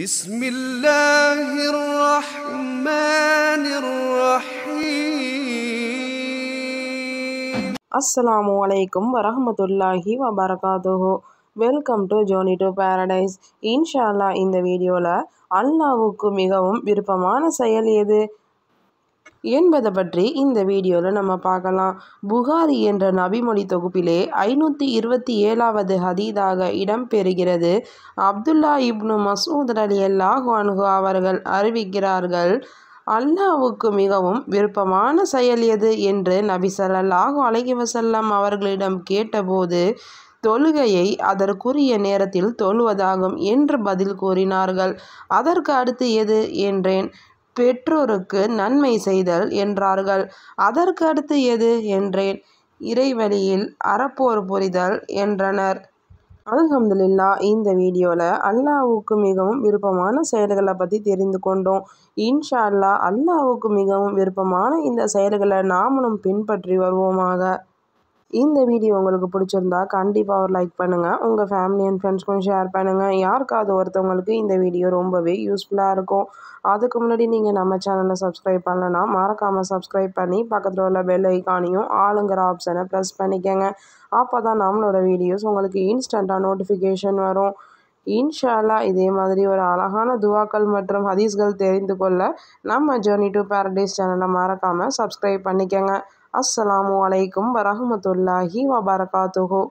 بسم الله الرحمن الرحيم السلام عليكم ورحمة الله وبركاته welcome to journey to paradise இன்ஷால்லா இந்த வீடியோவில் அல்லாவுக்கு மிகவும் விருப்பமான செயல் எது என்பது பற்றி இந்த வீடியோவில் நம்ம பார்க்கலாம் புகாரி என்ற நபிமொழி தொகுப்பிலே ஐநூற்றி இருபத்தி ஏழாவது ஹதீதாக இடம்பெறுகிறது அப்துல்லா இப்னு மசூத் அலி அல்லாஹ் அனுகு அவர்கள் அறிவிக்கிறார்கள் அல்லாவுக்கு மிகவும் விருப்பமான செயல் எது என்று நபி சல்லாஹு அலகி வசல்லாம் அவர்களிடம் கேட்டபோது தொழுகையை அதற்குரிய நேரத்தில் தொழுவதாகும் என்று பதில் கூறினார்கள் அதற்கு அடுத்து எது என்றேன் பெற்றோருக்கு நன்மை செய்தல் என்றார்கள் அதற்கு அடுத்து எது என்றேன் இறைவழியில் அறப்போர் புரிதல் என்றனர் அலகம்துல்லா இந்த வீடியோவில் அல்லாவுக்கு மிகவும் விருப்பமான செயல்களை பற்றி தெரிந்து கொண்டோம் இன்ஷா அல்லா அல்லாவுக்கு மிகவும் விருப்பமான இந்த செயல்களை நாமளும் பின்பற்றி வருவோமாக இந்த வீடியோ உங்களுக்கு பிடிச்சிருந்தா கண்டிப்பாக ஒரு லைக் பண்ணுங்கள் உங்கள் ஃபேமிலி அண்ட் ஃப்ரெண்ட்ஸ்க்கும் ஷேர் பண்ணுங்கள் யாருக்காவது ஒருத்தவங்களுக்கு இந்த வீடியோ ரொம்பவே யூஸ்ஃபுல்லாக இருக்கும் அதுக்கு முன்னாடி நீங்கள் நம்ம சேனலை சப்ஸ்கிரைப் பண்ணலன்னா மறக்காமல் சப்ஸ்கிரைப் பண்ணி பக்கத்தில் உள்ள பெல் ஐக்கானையும் ஆளுங்கிற ஆப்ஷனை ப்ரெஸ் பண்ணிக்கோங்க அப்போ தான் நம்மளோட வீடியோஸ் உங்களுக்கு இன்ஸ்டண்ட்டாக நோட்டிஃபிகேஷன் வரும் இன்ஷால்லா இதே மாதிரி ஒரு அழகான துவாக்கள் மற்றும் ஹதீஸ்கள் தெரிந்து கொள்ள நம்ம ஜேர்னி டு பேரடைஸ் சேனலை மறக்காமல் சப்ஸ்கிரைப் பண்ணிக்கோங்க அஸ்ஸலாமு அலைக்கும் வரஹமத்துல்லாஹி வபரகாத்துஹோ